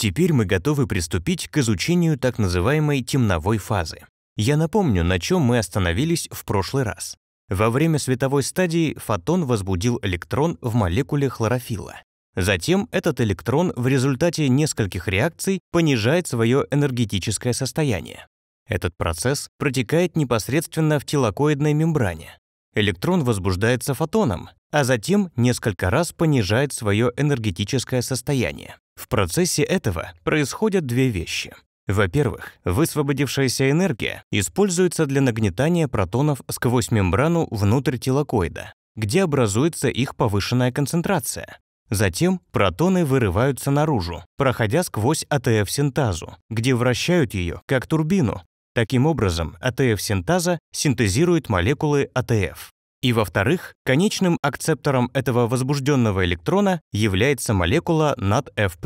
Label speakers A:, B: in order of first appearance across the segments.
A: Теперь мы готовы приступить к изучению так называемой темновой фазы. Я напомню, на чем мы остановились в прошлый раз. Во время световой стадии фотон возбудил электрон в молекуле хлорофилла. Затем этот электрон в результате нескольких реакций понижает свое энергетическое состояние. Этот процесс протекает непосредственно в телокоидной мембране. Электрон возбуждается фотоном, а затем несколько раз понижает свое энергетическое состояние. В процессе этого происходят две вещи. Во-первых, высвободившаяся энергия используется для нагнетания протонов сквозь мембрану внутрь телокоида, где образуется их повышенная концентрация. Затем протоны вырываются наружу, проходя сквозь АТФ-синтазу, где вращают ее, как турбину. Таким образом, АТФ-синтаза синтезирует молекулы АТФ. И во-вторых, конечным акцептором этого возбужденного электрона является молекула над F+.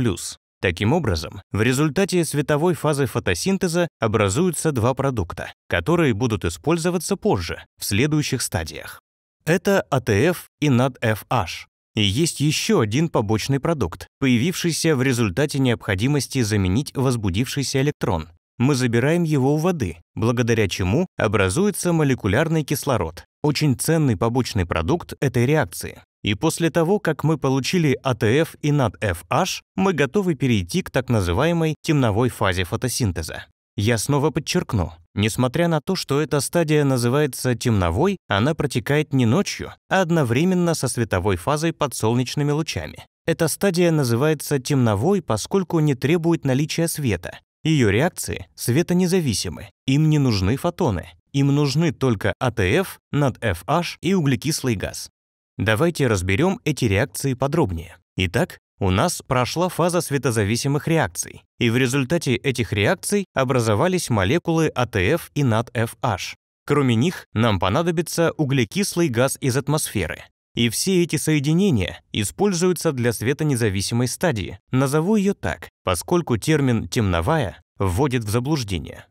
A: Таким образом, в результате световой фазы фотосинтеза образуются два продукта, которые будут использоваться позже, в следующих стадиях. Это АТФ и NADFH. И есть еще один побочный продукт, появившийся в результате необходимости заменить возбудившийся электрон мы забираем его у воды, благодаря чему образуется молекулярный кислород, очень ценный побочный продукт этой реакции. И после того, как мы получили АТФ и НАДФH, мы готовы перейти к так называемой темновой фазе фотосинтеза. Я снова подчеркну, несмотря на то, что эта стадия называется темновой, она протекает не ночью, а одновременно со световой фазой под солнечными лучами. Эта стадия называется темновой, поскольку не требует наличия света, ее реакции светонезависимы, им не нужны фотоны, им нужны только АТФ, NADFH и углекислый газ. Давайте разберем эти реакции подробнее. Итак, у нас прошла фаза светозависимых реакций, и в результате этих реакций образовались молекулы АТФ и NADFH. Кроме них, нам понадобится углекислый газ из атмосферы, и все эти соединения используются для светонезависимой стадии, назову ее так, поскольку термин «темновая» вводит в заблуждение.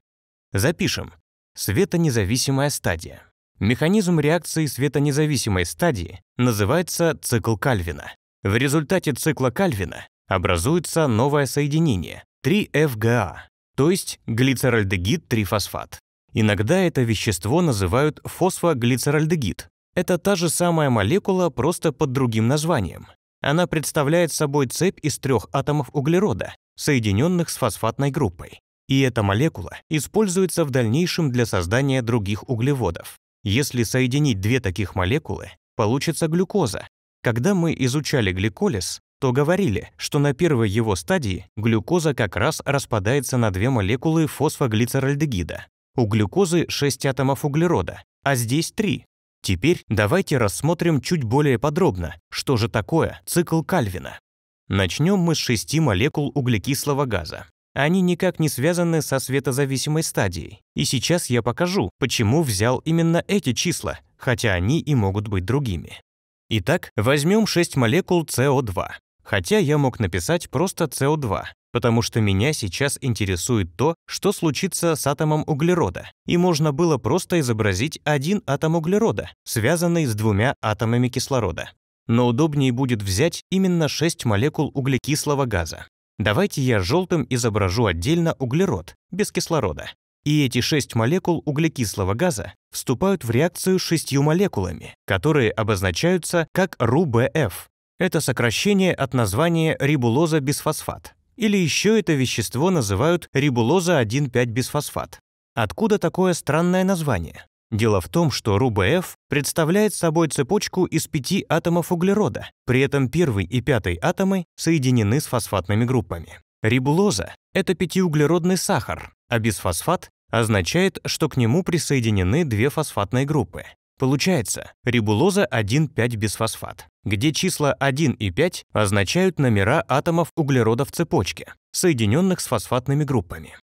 A: Запишем. Светонезависимая стадия. Механизм реакции светонезависимой стадии называется цикл Кальвина. В результате цикла Кальвина образуется новое соединение 3FGA, то есть глицеральдегид 3-фосфат. Иногда это вещество называют фосфоглицеральдегид, это та же самая молекула, просто под другим названием. Она представляет собой цепь из трех атомов углерода, соединенных с фосфатной группой. И эта молекула используется в дальнейшем для создания других углеводов. Если соединить две таких молекулы, получится глюкоза. Когда мы изучали гликолиз, то говорили, что на первой его стадии глюкоза как раз распадается на две молекулы фосфоглицеральдегида. У глюкозы 6 атомов углерода, а здесь 3, Теперь давайте рассмотрим чуть более подробно, что же такое цикл Кальвина. Начнем мы с шести молекул углекислого газа. Они никак не связаны со светозависимой стадией. И сейчас я покажу, почему взял именно эти числа, хотя они и могут быть другими. Итак, возьмем 6 молекул СО2. Хотя я мог написать просто СО2, потому что меня сейчас интересует то, что случится с атомом углерода. И можно было просто изобразить один атом углерода, связанный с двумя атомами кислорода. Но удобнее будет взять именно 6 молекул углекислого газа. Давайте я желтым изображу отдельно углерод, без кислорода. И эти 6 молекул углекислого газа вступают в реакцию с 6 молекулами, которые обозначаются как РУБФ. Это сокращение от названия рибулоза бисфосфат или еще это вещество называют рибулоза-1,5-бисфосфат. Откуда такое странное название? Дело в том, что РУБФ представляет собой цепочку из пяти атомов углерода, при этом первый и пятый атомы соединены с фосфатными группами. Рибулоза – это пятиуглеродный сахар, а бисфосфат означает, что к нему присоединены две фосфатные группы. Получается рибулоза 1,5-бисфосфат, где числа 1 и 5 означают номера атомов углерода в цепочке, соединенных с фосфатными группами.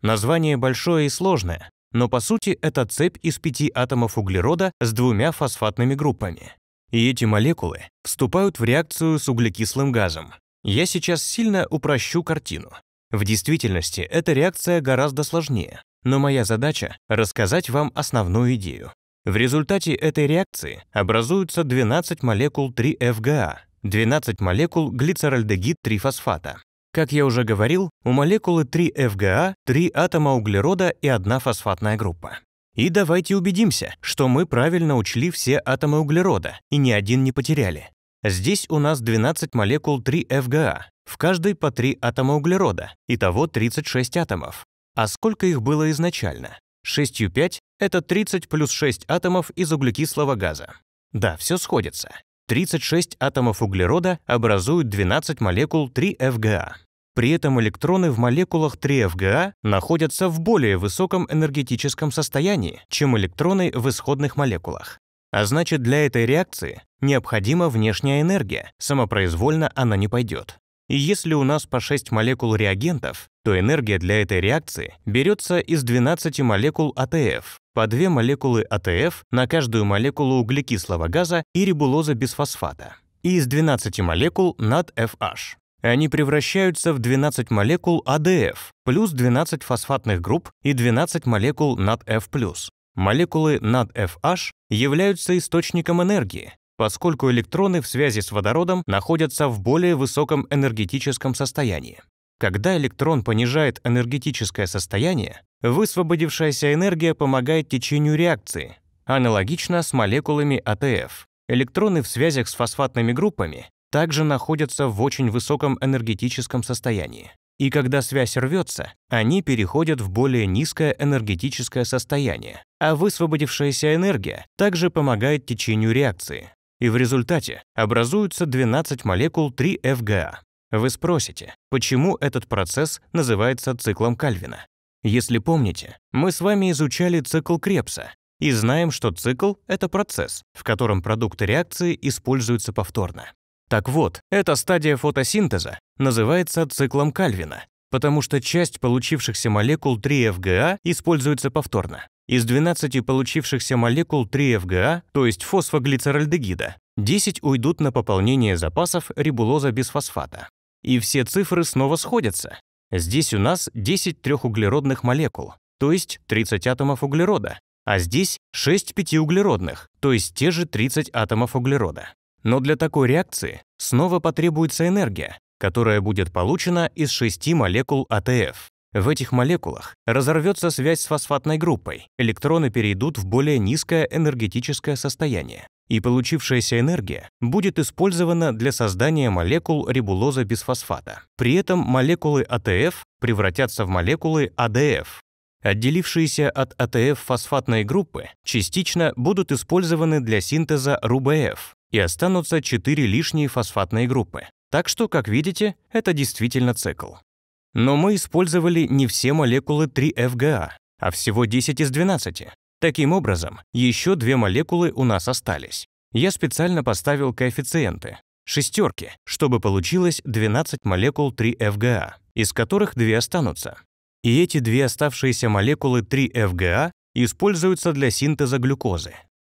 A: Название большое и сложное, но по сути это цепь из пяти атомов углерода с двумя фосфатными группами. И эти молекулы вступают в реакцию с углекислым газом. Я сейчас сильно упрощу картину. В действительности эта реакция гораздо сложнее, но моя задача — рассказать вам основную идею. В результате этой реакции образуются 12 молекул 3FGA, 12 а, молекул глицеральдегид-3-фосфата. Как я уже говорил, у молекулы 3FGA 3 а атома углерода и одна фосфатная группа. И давайте убедимся, что мы правильно учли все атомы углерода и ни один не потеряли. Здесь у нас 12 молекул 3FGA, а, в каждой по 3 атома углерода, итого 36 атомов. А сколько их было изначально? 6,5 это 30 плюс 6 атомов из углекислого газа. Да, все сходится. 36 атомов углерода образуют 12 молекул 3FGA. При этом электроны в молекулах 3FGA находятся в более высоком энергетическом состоянии, чем электроны в исходных молекулах. А значит, для этой реакции необходима внешняя энергия, самопроизвольно она не пойдет. И если у нас по 6 молекул реагентов, то энергия для этой реакции берется из 12 молекул АТФ, по 2 молекулы АТФ на каждую молекулу углекислого газа и рибулоза бисфосфата, и из 12 молекул NADFH. Они превращаются в 12 молекул АДФ, плюс 12 фосфатных групп и 12 молекул NADF+. Молекулы NADFH являются источником энергии, поскольку электроны в связи с водородом находятся в более высоком энергетическом состоянии. Когда электрон понижает энергетическое состояние, высвободившаяся энергия помогает течению реакции, аналогично с молекулами АТФ. Электроны в связях с фосфатными группами также находятся в очень высоком энергетическом состоянии. И когда связь рвется, они переходят в более низкое энергетическое состояние, а высвободившаяся энергия также помогает течению реакции и в результате образуются 12 молекул 3FGA. А. Вы спросите, почему этот процесс называется циклом Кальвина? Если помните, мы с вами изучали цикл Крепса и знаем, что цикл — это процесс, в котором продукты реакции используются повторно. Так вот, эта стадия фотосинтеза называется циклом Кальвина, потому что часть получившихся молекул 3FGA а используется повторно. Из 12 получившихся молекул 3 ФГА, то есть фосфоглицеральдегида, 10 уйдут на пополнение запасов рибулоза без фосфата. И все цифры снова сходятся. Здесь у нас 10 трехуглеродных молекул, то есть 30 атомов углерода, а здесь 6 пятиуглеродных, то есть те же 30 атомов углерода. Но для такой реакции снова потребуется энергия, которая будет получена из 6 молекул АТФ. В этих молекулах разорвется связь с фосфатной группой, электроны перейдут в более низкое энергетическое состояние, и получившаяся энергия будет использована для создания молекул рибулоза без фосфата. При этом молекулы АТФ превратятся в молекулы АДФ. Отделившиеся от АТФ фосфатные группы частично будут использованы для синтеза РУБФ, и останутся 4 лишние фосфатные группы. Так что, как видите, это действительно цикл. Но мы использовали не все молекулы 3FGA, а, а всего 10 из 12. Таким образом, еще две молекулы у нас остались. Я специально поставил коэффициенты — шестерки, чтобы получилось 12 молекул 3FGA, а, из которых две останутся. И эти две оставшиеся молекулы 3FGA а используются для синтеза глюкозы.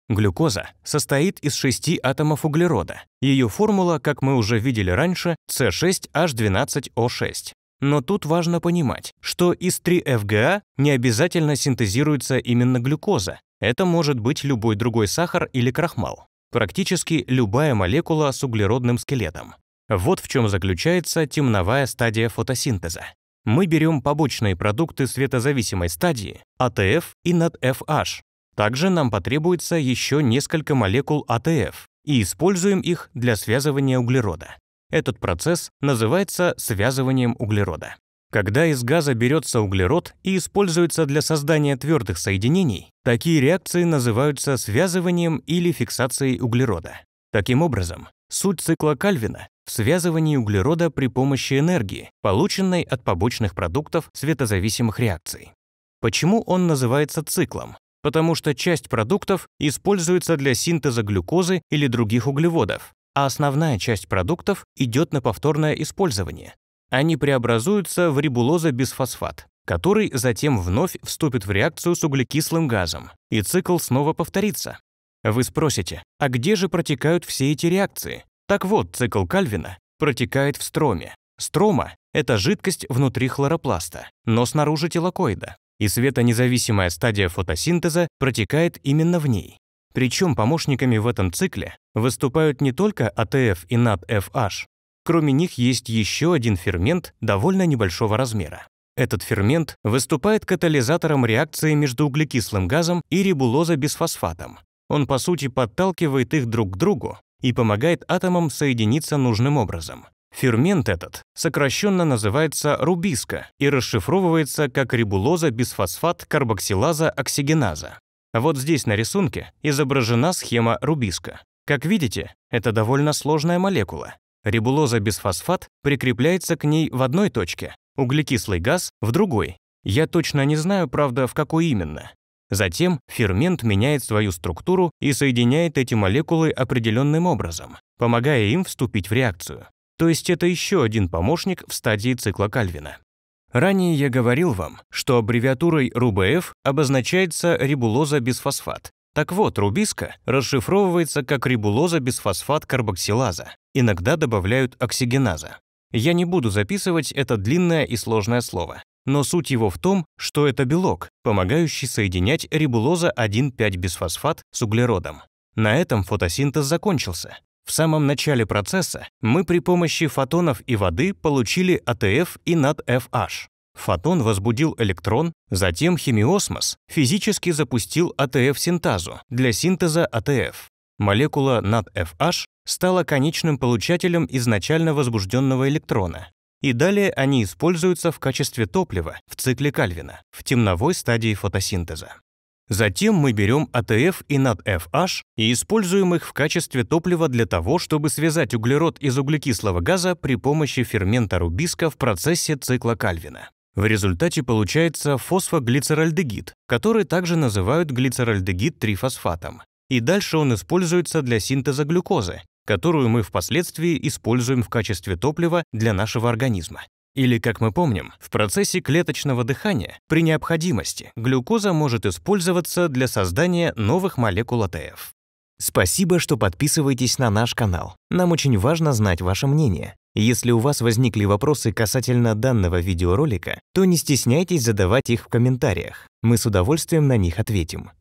A: Глюкоза состоит из шести атомов углерода. Ее формула, как мы уже видели раньше, С6H12O6. Но тут важно понимать, что из 3FGA а не обязательно синтезируется именно глюкоза. Это может быть любой другой сахар или крахмал. Практически любая молекула с углеродным скелетом. Вот в чем заключается темновая стадия фотосинтеза. Мы берем побочные продукты светозависимой стадии АТФ и NADFH. Также нам потребуется еще несколько молекул АТФ и используем их для связывания углерода. Этот процесс называется связыванием углерода. Когда из газа берется углерод и используется для создания твердых соединений, такие реакции называются связыванием или фиксацией углерода. Таким образом, суть цикла Кальвина в связывании углерода при помощи энергии, полученной от побочных продуктов светозависимых реакций. Почему он называется циклом? Потому что часть продуктов используется для синтеза глюкозы или других углеводов, а основная часть продуктов идет на повторное использование. Они преобразуются в рибулозобисфосфат, который затем вновь вступит в реакцию с углекислым газом, и цикл снова повторится. Вы спросите, а где же протекают все эти реакции? Так вот, цикл Кальвина протекает в строме. Строма — это жидкость внутри хлоропласта, но снаружи телокоида, и светонезависимая стадия фотосинтеза протекает именно в ней. Причем помощниками в этом цикле выступают не только АТФ и НАДФH. Кроме них есть еще один фермент довольно небольшого размера. Этот фермент выступает катализатором реакции между углекислым газом и рибулоза-бисфосфатом. Он, по сути, подталкивает их друг к другу и помогает атомам соединиться нужным образом. Фермент этот сокращенно называется рубиска и расшифровывается как рибулоза-бисфосфат-карбоксилаза-оксигеназа. Вот здесь на рисунке изображена схема рубиска. Как видите, это довольно сложная молекула. Рибулоза бисфосфат прикрепляется к ней в одной точке, углекислый газ — в другой. Я точно не знаю, правда, в какой именно. Затем фермент меняет свою структуру и соединяет эти молекулы определенным образом, помогая им вступить в реакцию. То есть это еще один помощник в стадии цикла Кальвина. Ранее я говорил вам, что аббревиатурой РУБФ обозначается рибулоза-бисфосфат. Так вот, рубиска расшифровывается как рибулоза-бисфосфат-карбоксилаза. Иногда добавляют оксигеназа. Я не буду записывать это длинное и сложное слово. Но суть его в том, что это белок, помогающий соединять рибулоза 1,5-бисфосфат с углеродом. На этом фотосинтез закончился. В самом начале процесса мы при помощи фотонов и воды получили АТФ и НАДФH. Фотон возбудил электрон, затем химиосмос физически запустил АТФ-синтазу для синтеза АТФ. Молекула НАДФH стала конечным получателем изначально возбужденного электрона. И далее они используются в качестве топлива в цикле Кальвина в темновой стадии фотосинтеза. Затем мы берем АТФ и НАДФH и используем их в качестве топлива для того, чтобы связать углерод из углекислого газа при помощи фермента рубиска в процессе цикла Кальвина. В результате получается фосфоглицеральдегид, который также называют глицеральдегид трифосфатом. И дальше он используется для синтеза глюкозы, которую мы впоследствии используем в качестве топлива для нашего организма. Или, как мы помним, в процессе клеточного дыхания при необходимости глюкоза может использоваться для создания новых молекул АТФ. Спасибо, что подписываетесь на наш канал. Нам очень важно знать ваше мнение. Если у вас возникли вопросы касательно данного видеоролика, то не стесняйтесь задавать их в комментариях. Мы с удовольствием на них ответим.